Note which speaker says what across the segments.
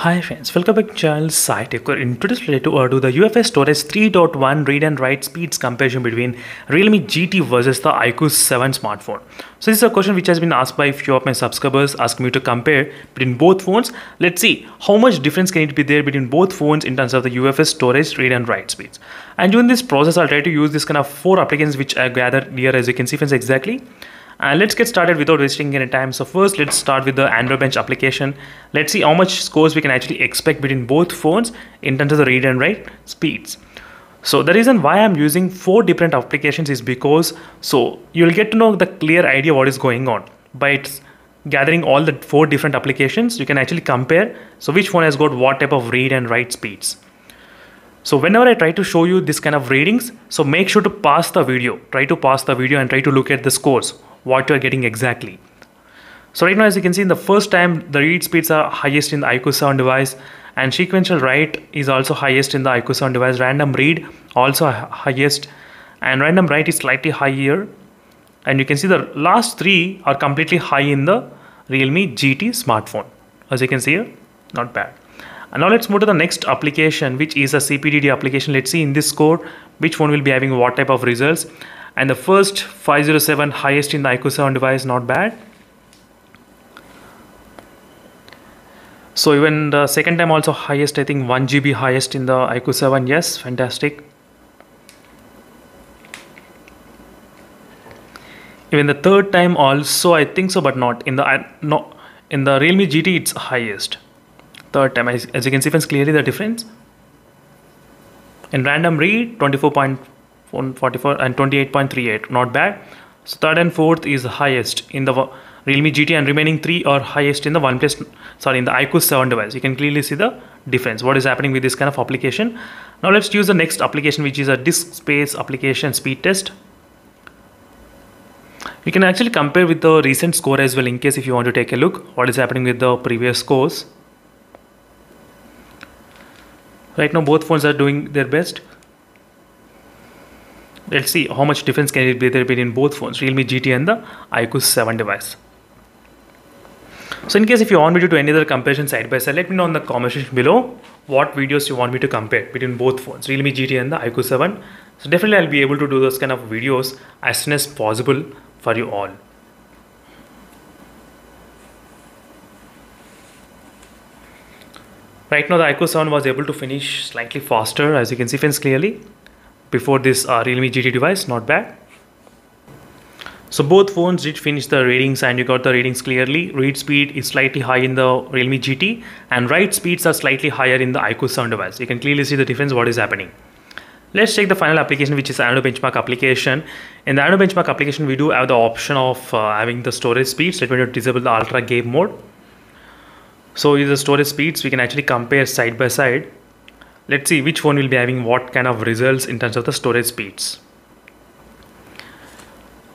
Speaker 1: Hi friends, welcome back to channel SciTech. In today's video to do the UFS storage 3.1 read and write speeds comparison between Realme GT versus the IQ 7 smartphone. So this is a question which has been asked by a few of my subscribers asking me to compare between both phones. Let's see how much difference can it be there between both phones in terms of the UFS storage read and write speeds. And during this process, I'll try to use this kind of four applications which I gathered here as you can see friends exactly. And let's get started without wasting any time. So first, let's start with the Android Bench application. Let's see how much scores we can actually expect between both phones in terms of the read and write speeds. So the reason why I'm using four different applications is because so you'll get to know the clear idea what is going on by gathering all the four different applications you can actually compare so which one has got what type of read and write speeds so whenever I try to show you this kind of readings, so make sure to pause the video, try to pause the video and try to look at the scores what you are getting exactly. So right now, as you can see, in the first time, the read speeds are highest in the IQ sound device and sequential write is also highest in the IQ sound device. Random read also highest and random write is slightly higher. And you can see the last three are completely high in the Realme GT smartphone. As you can see here, not bad. And now let's move to the next application, which is a CPDD application. Let's see in this score, which one will be having what type of results and the first 507 highest in the IQ7 device not bad so even the second time also highest I think 1 GB highest in the IQ7 yes fantastic even the third time also I think so but not in the no in the Realme GT it's highest third time as, as you can see it's clearly the difference in random read 24. 144 and 28.38 not bad so third and fourth is highest in the realme gt and remaining three are highest in the oneplus sorry in the iq 7 device you can clearly see the difference what is happening with this kind of application now let's use the next application which is a disk space application speed test you can actually compare with the recent score as well in case if you want to take a look what is happening with the previous scores right now both phones are doing their best let's see how much difference can it be there between both phones realme gt and the iQOO 7 device so in case if you want me to do any other comparison side by side let me know in the comment section below what videos you want me to compare between both phones realme gt and the iQOO 7 so definitely i'll be able to do those kind of videos as soon as possible for you all right now the iQOO 7 was able to finish slightly faster as you can see fence clearly before this uh, Realme GT device, not bad. So both phones did finish the readings and you got the readings clearly. Read speed is slightly high in the Realme GT and write speeds are slightly higher in the iQOO 7 device. You can clearly see the difference what is happening. Let's check the final application which is Anno Benchmark application. In the Anno Benchmark application we do have the option of uh, having the storage speeds. Let me disable the ultra game mode. So with the storage speeds we can actually compare side by side let's see which one will be having what kind of results in terms of the storage speeds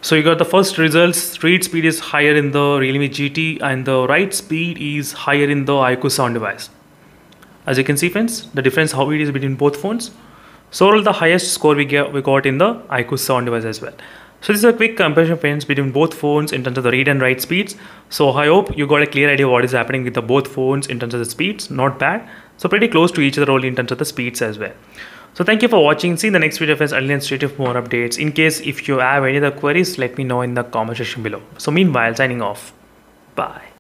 Speaker 1: so you got the first results read speed is higher in the realme gt and the write speed is higher in the iQOO sound device as you can see friends the difference how it is between both phones so overall the highest score we, get, we got in the iQOO sound device as well so this is a quick comparison friends between both phones in terms of the read and write speeds so i hope you got a clear idea what is happening with the both phones in terms of the speeds not bad so pretty close to each other only in terms of the speeds as well. So thank you for watching. See in the next video friends, I'll straight more updates. In case if you have any other queries, let me know in the comment section below. So meanwhile, signing off. Bye.